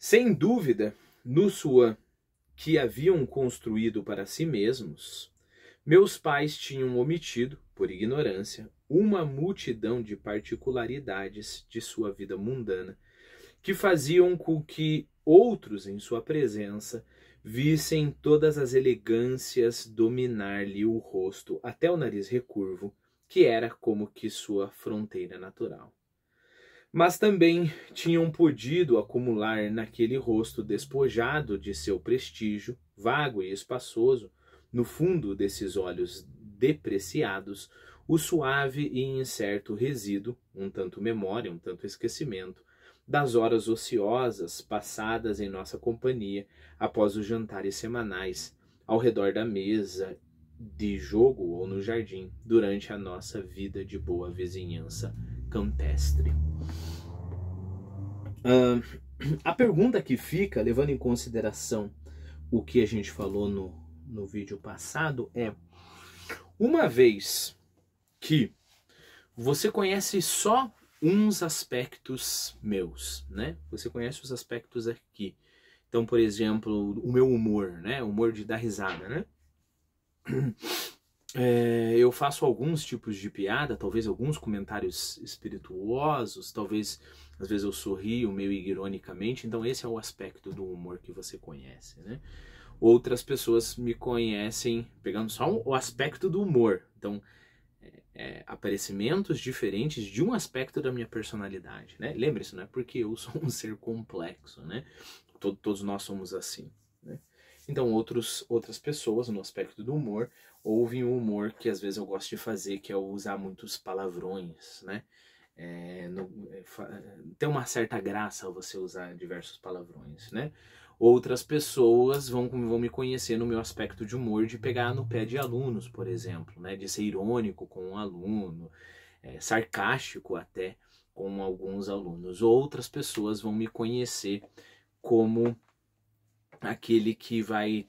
Sem dúvida, no Suan, que haviam construído para si mesmos, meus pais tinham omitido, por ignorância, uma multidão de particularidades de sua vida mundana que faziam com que outros em sua presença vissem todas as elegâncias dominar-lhe o rosto até o nariz recurvo, que era como que sua fronteira natural mas também tinham podido acumular naquele rosto despojado de seu prestígio, vago e espaçoso, no fundo desses olhos depreciados, o suave e incerto resíduo, um tanto memória, um tanto esquecimento, das horas ociosas passadas em nossa companhia após os jantares semanais, ao redor da mesa de jogo ou no jardim, durante a nossa vida de boa vizinhança campestre. a pergunta que fica, levando em consideração o que a gente falou no, no vídeo passado, é: uma vez que você conhece só uns aspectos meus, né? Você conhece os aspectos aqui. Então, por exemplo, o meu humor, né? O humor de dar risada, né? é, eu faço alguns tipos de piada, talvez alguns comentários espirituosos, talvez às vezes eu sorrio meio ironicamente, então esse é o aspecto do humor que você conhece, né? Outras pessoas me conhecem pegando só o aspecto do humor, então é, é aparecimentos diferentes de um aspecto da minha personalidade, né? Lembre-se, não é porque eu sou um ser complexo, né? Todo, todos nós somos assim, né? Então, outros, outras pessoas, no aspecto do humor, ouvem o um humor que às vezes eu gosto de fazer, que é usar muitos palavrões, né? É, no, é, tem uma certa graça você usar diversos palavrões, né? Outras pessoas vão, vão me conhecer no meu aspecto de humor, de pegar no pé de alunos, por exemplo, né? De ser irônico com um aluno, é, sarcástico até com alguns alunos. Outras pessoas vão me conhecer como aquele que vai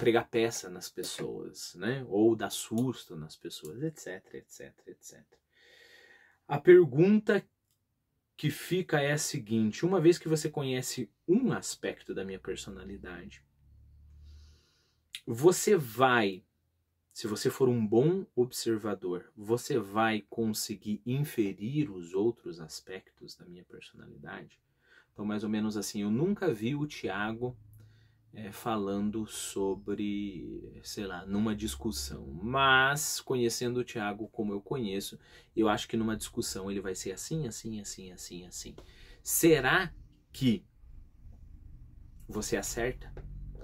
pregar peça nas pessoas, né? Ou dar susto nas pessoas, etc, etc, etc. A pergunta que fica é a seguinte: uma vez que você conhece um aspecto da minha personalidade, você vai, se você for um bom observador, você vai conseguir inferir os outros aspectos da minha personalidade? Então, mais ou menos assim, eu nunca vi o Tiago é, falando sobre, sei lá, numa discussão. Mas, conhecendo o Tiago como eu conheço, eu acho que numa discussão ele vai ser assim, assim, assim, assim, assim. Será que você acerta?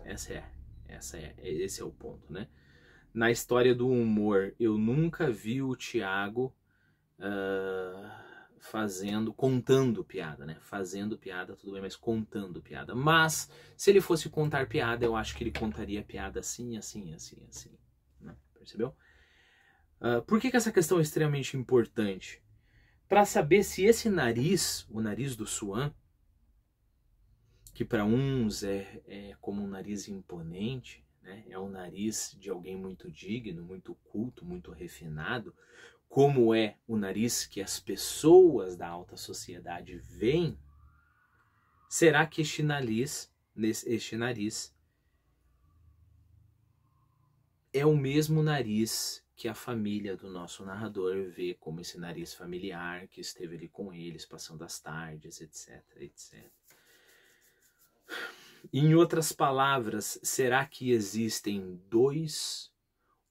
Essa é, essa é, esse é o ponto, né? Na história do humor, eu nunca vi o Tiago uh, ah, fazendo, contando piada, né? Fazendo piada, tudo bem, mas contando piada. Mas se ele fosse contar piada, eu acho que ele contaria piada assim, assim, assim, assim. Né? Percebeu? Uh, por que, que essa questão é extremamente importante? Para saber se esse nariz, o nariz do Swan, que para uns é, é como um nariz imponente, né? é o nariz de alguém muito digno, muito culto, muito refinado, como é o nariz que as pessoas da alta sociedade veem, será que este nariz, este nariz é o mesmo nariz que a família do nosso narrador vê como esse nariz familiar que esteve ali com eles, passando as tardes, etc, etc. Em outras palavras, será que existem dois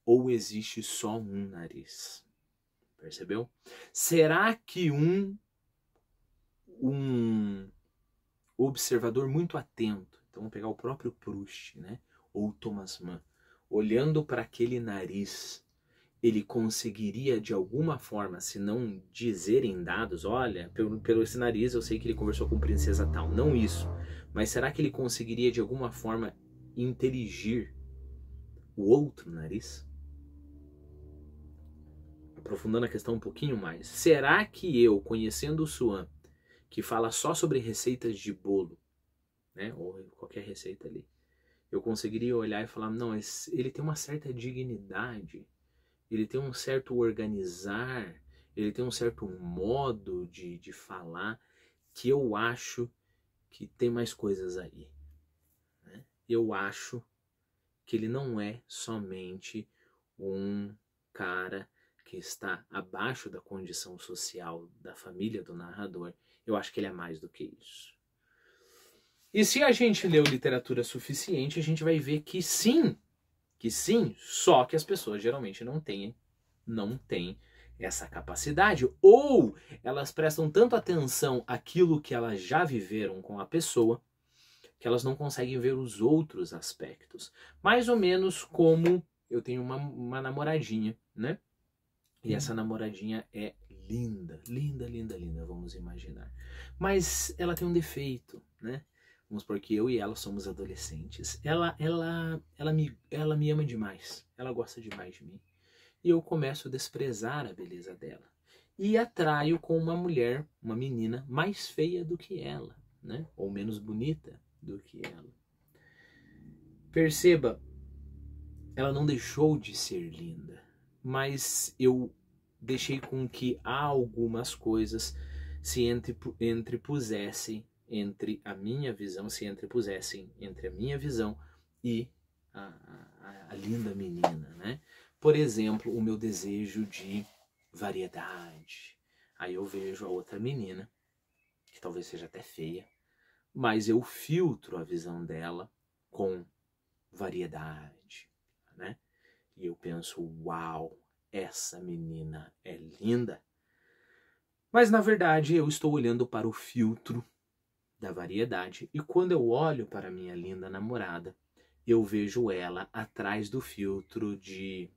ou existe só um nariz? Percebeu? Será que um um observador muito atento, então vamos pegar o próprio Proust, né? Ou Thomas Mann, olhando para aquele nariz, ele conseguiria de alguma forma, se não dizer em dados, olha, pelo, pelo esse nariz eu sei que ele conversou com princesa tal, não isso, mas será que ele conseguiria de alguma forma inteligir o outro nariz? aprofundando a questão um pouquinho mais, será que eu, conhecendo o Suan, que fala só sobre receitas de bolo, né, ou qualquer receita ali, eu conseguiria olhar e falar, não, ele tem uma certa dignidade, ele tem um certo organizar, ele tem um certo modo de, de falar que eu acho que tem mais coisas aí. Né? Eu acho que ele não é somente um cara que está abaixo da condição social da família do narrador, eu acho que ele é mais do que isso. E se a gente leu literatura suficiente, a gente vai ver que sim, que sim, só que as pessoas geralmente não têm, não têm essa capacidade, ou elas prestam tanto atenção àquilo que elas já viveram com a pessoa, que elas não conseguem ver os outros aspectos. Mais ou menos como eu tenho uma, uma namoradinha, né? E uhum. essa namoradinha é linda, linda, linda, linda, vamos imaginar. Mas ela tem um defeito, né? Vamos supor que eu e ela somos adolescentes. Ela, ela, ela me, ela me ama demais. Ela gosta demais de mim. E eu começo a desprezar a beleza dela. E atraio com uma mulher, uma menina mais feia do que ela, né? Ou menos bonita do que ela. Perceba, ela não deixou de ser linda mas eu deixei com que algumas coisas se entrepusessem entre a minha visão, se entrepusessem entre a minha visão e a, a, a linda menina, né? Por exemplo, o meu desejo de variedade. Aí eu vejo a outra menina, que talvez seja até feia, mas eu filtro a visão dela com variedade, né? E eu penso, uau, essa menina é linda. Mas na verdade eu estou olhando para o filtro da variedade e quando eu olho para minha linda namorada, eu vejo ela atrás do filtro de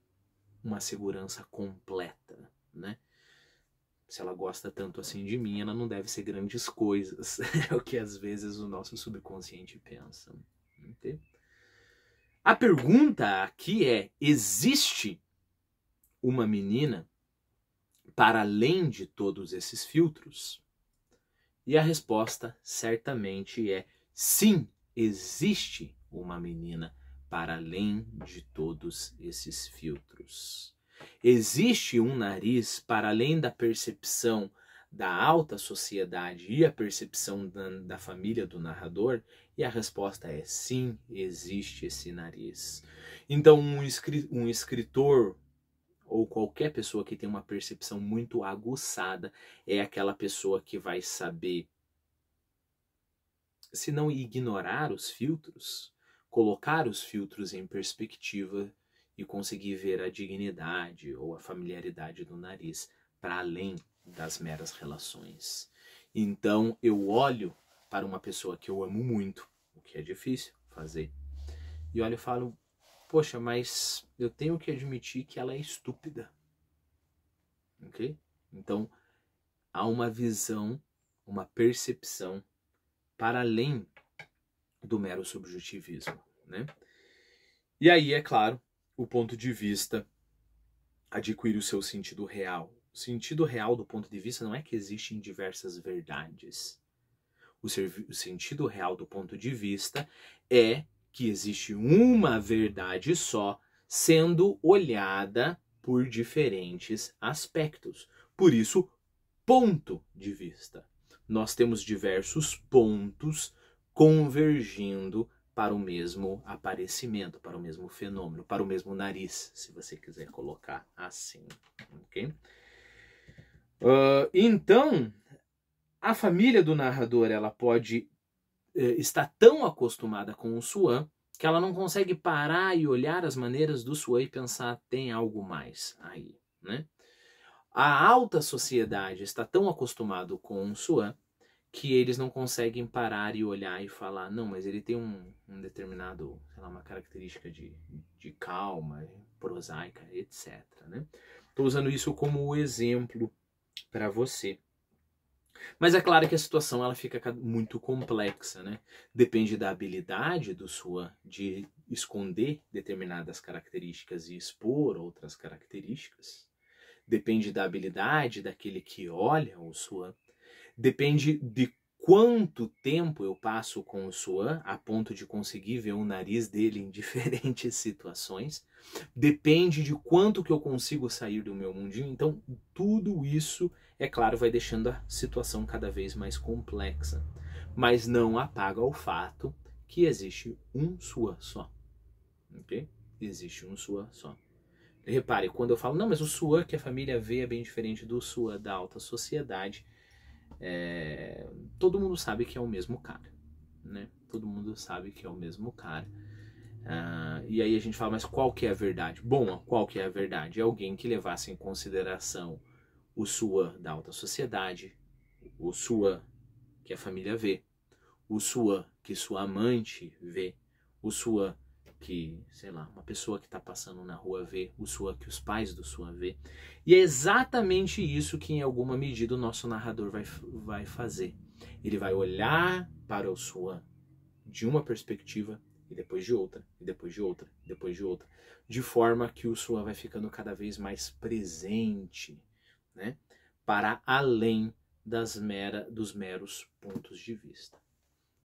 uma segurança completa, né? Se ela gosta tanto assim de mim, ela não deve ser grandes coisas. é o que às vezes o nosso subconsciente pensa. Entende? A pergunta aqui é: existe uma menina para além de todos esses filtros? E a resposta certamente é sim, existe uma menina para além de todos esses filtros. Existe um nariz para além da percepção da alta sociedade e a percepção da, da família do narrador, e a resposta é sim, existe esse nariz. Então, um, escri um escritor ou qualquer pessoa que tem uma percepção muito aguçada é aquela pessoa que vai saber, se não ignorar os filtros, colocar os filtros em perspectiva e conseguir ver a dignidade ou a familiaridade do nariz para além das meras relações. Então eu olho para uma pessoa que eu amo muito, o que é difícil fazer. E olha, eu falo, poxa, mas eu tenho que admitir que ela é estúpida. Ok? Então, há uma visão, uma percepção para além do mero subjetivismo, né? E aí, é claro, o ponto de vista adquire o seu sentido real. O sentido real do ponto de vista não é que existem diversas verdades. O, o sentido real do ponto de vista é que existe uma verdade só sendo olhada por diferentes aspectos. Por isso, ponto de vista. Nós temos diversos pontos convergindo para o mesmo aparecimento, para o mesmo fenômeno, para o mesmo nariz, se você quiser colocar assim, ok? Uh, então, a família do narrador ela pode eh, estar tão acostumada com o Suan que ela não consegue parar e olhar as maneiras do Suan e pensar tem algo mais aí, né? A alta sociedade está tão acostumado com o Suan que eles não conseguem parar e olhar e falar, não, mas ele tem um, um determinado, sei lá, uma característica de, de calma, prosaica, etc. Estou né? usando isso como exemplo para você. Mas é claro que a situação ela fica muito complexa, né? Depende da habilidade do sua de esconder determinadas características e expor outras características. Depende da habilidade daquele que olha o sua. Depende de quanto tempo eu passo com o sua a ponto de conseguir ver o nariz dele em diferentes situações. Depende de quanto que eu consigo sair do meu mundinho. Então, tudo isso é claro, vai deixando a situação cada vez mais complexa, mas não apaga o fato que existe um sua só. Ok? Existe um sua só. Repare, quando eu falo, não, mas o sua que a família vê é bem diferente do sua da alta sociedade, é, todo mundo sabe que é o mesmo cara, né? Todo mundo sabe que é o mesmo cara. Ah, e aí a gente fala, mas qual que é a verdade? Bom, qual que é a verdade? É alguém que levasse em consideração o Sua da alta sociedade, o Sua que a família vê, o Sua que sua amante vê, o Sua que, sei lá, uma pessoa que está passando na rua vê, o sua que os pais do sua vê. E é exatamente isso que em alguma medida o nosso narrador vai, vai fazer. Ele vai olhar para o sua de uma perspectiva e depois de outra, e depois de outra, e depois de outra, de forma que o sua vai ficando cada vez mais presente né? para além das mera, dos meros pontos de vista.